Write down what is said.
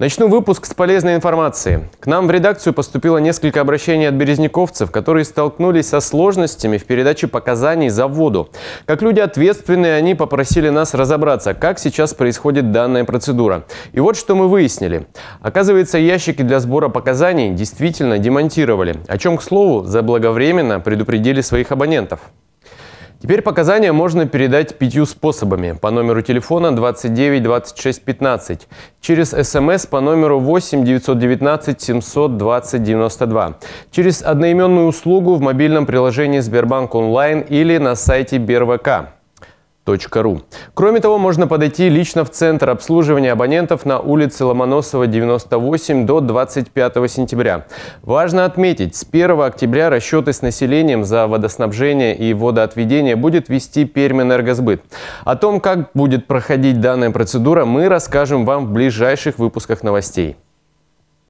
Начну выпуск с полезной информации. К нам в редакцию поступило несколько обращений от березняковцев, которые столкнулись со сложностями в передаче показаний за воду. Как люди ответственные, они попросили нас разобраться, как сейчас происходит данная процедура. И вот что мы выяснили. Оказывается, ящики для сбора показаний действительно демонтировали, о чем, к слову, заблаговременно предупредили своих абонентов. Теперь показания можно передать пятью способами. По номеру телефона 29 26 15, через СМС по номеру 8 919 720 92, через одноименную услугу в мобильном приложении Сбербанк Онлайн или на сайте БерВК. Ру. Кроме того, можно подойти лично в Центр обслуживания абонентов на улице Ломоносова, 98 до 25 сентября. Важно отметить, с 1 октября расчеты с населением за водоснабжение и водоотведение будет вести Пермэнергосбыт. О том, как будет проходить данная процедура, мы расскажем вам в ближайших выпусках новостей.